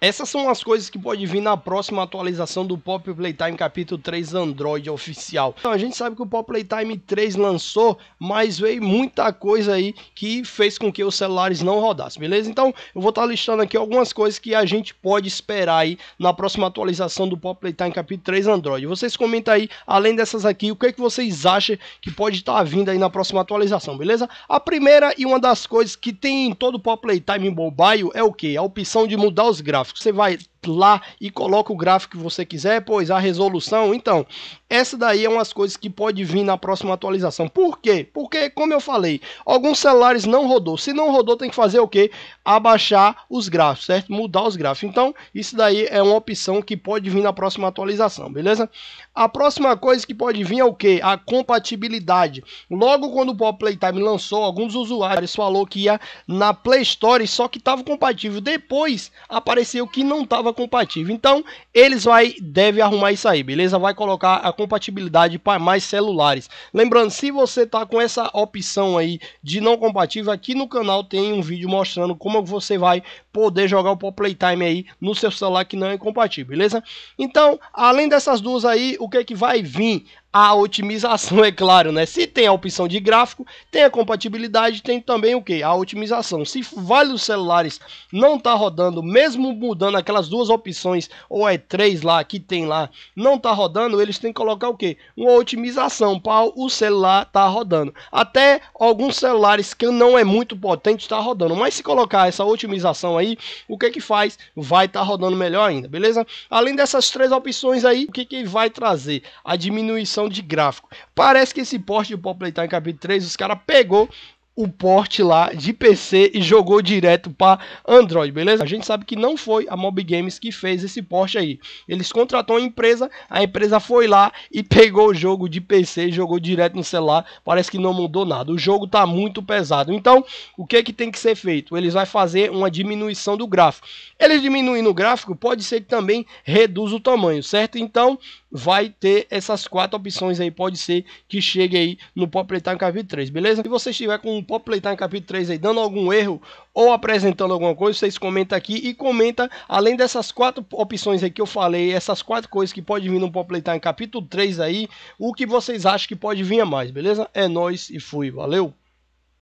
Essas são as coisas que pode vir na próxima atualização do Pop Playtime capítulo 3 Android oficial. Então, a gente sabe que o Pop Playtime 3 lançou, mas veio muita coisa aí que fez com que os celulares não rodassem, beleza? Então eu vou estar tá listando aqui algumas coisas que a gente pode esperar aí na próxima atualização do Pop Playtime capítulo 3 Android. Vocês comentam aí, além dessas aqui, o que, é que vocês acham que pode estar tá vindo aí na próxima atualização, beleza? A primeira e uma das coisas que tem em todo o Pop Playtime mobile é o que? A opção de mudar os gráficos gráficos, você vai lá e coloca o gráfico que você quiser, pois a resolução. Então, essa daí é umas coisas que pode vir na próxima atualização. Por quê? Porque, como eu falei, alguns celulares não rodou. Se não rodou, tem que fazer o quê? Abaixar os gráficos, certo? Mudar os gráficos. Então, isso daí é uma opção que pode vir na próxima atualização, beleza? A próxima coisa que pode vir é o quê? A compatibilidade. Logo quando o Pop Playtime lançou, alguns usuários falou que ia na Play Store, só que estava compatível. Depois apareceu que não estava compatível. Então, eles vai deve arrumar isso aí, beleza? Vai colocar a compatibilidade para mais celulares. Lembrando, se você tá com essa opção aí de não compatível, aqui no canal tem um vídeo mostrando como você vai poder jogar o Pop Playtime aí no seu celular que não é compatível, beleza? Então, além dessas duas aí, o que é que vai vir? a otimização, é claro, né? Se tem a opção de gráfico, tem a compatibilidade, tem também o que? A otimização. Se vários celulares não tá rodando, mesmo mudando aquelas duas opções, ou é três lá que tem lá, não tá rodando, eles têm que colocar o que? Uma otimização para o celular tá rodando. Até alguns celulares que não é muito potente está rodando, mas se colocar essa otimização aí, o que é que faz? Vai estar tá rodando melhor ainda, beleza? Além dessas três opções aí, o que é que vai trazer? A diminuição de gráfico. Parece que esse porte de Pop Playtime tá capítulo 3, os caras pegou o porte lá de PC e jogou direto para Android, beleza? A gente sabe que não foi a Mob Games que fez esse porte aí. Eles contrataram a empresa, a empresa foi lá e pegou o jogo de PC e jogou direto no celular. Parece que não mudou nada. O jogo tá muito pesado. Então, o que é que tem que ser feito? Eles vai fazer uma diminuição do gráfico. Eles diminuindo o gráfico, pode ser que também reduza o tamanho, certo? Então, vai ter essas quatro opções aí, pode ser que chegue aí no Proprietário Cavi 3, beleza? Se você estiver com um pode pleitar em capítulo 3 aí, dando algum erro ou apresentando alguma coisa, vocês comentam aqui e comenta, além dessas quatro opções aí que eu falei, essas quatro coisas que pode vir no pop pleitar em capítulo 3 aí, o que vocês acham que pode vir a mais, beleza? É nós e fui, valeu!